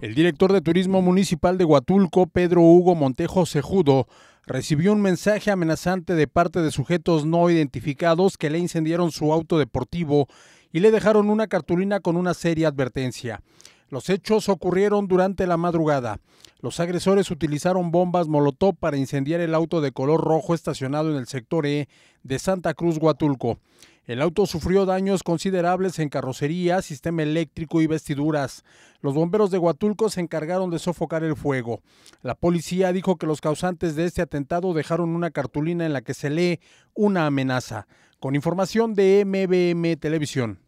El director de Turismo Municipal de Huatulco, Pedro Hugo Montejo Cejudo, recibió un mensaje amenazante de parte de sujetos no identificados que le incendiaron su auto deportivo y le dejaron una cartulina con una seria advertencia. Los hechos ocurrieron durante la madrugada. Los agresores utilizaron bombas Molotov para incendiar el auto de color rojo estacionado en el sector E de Santa Cruz, Huatulco. El auto sufrió daños considerables en carrocería, sistema eléctrico y vestiduras. Los bomberos de Huatulco se encargaron de sofocar el fuego. La policía dijo que los causantes de este atentado dejaron una cartulina en la que se lee una amenaza. Con información de MBM Televisión.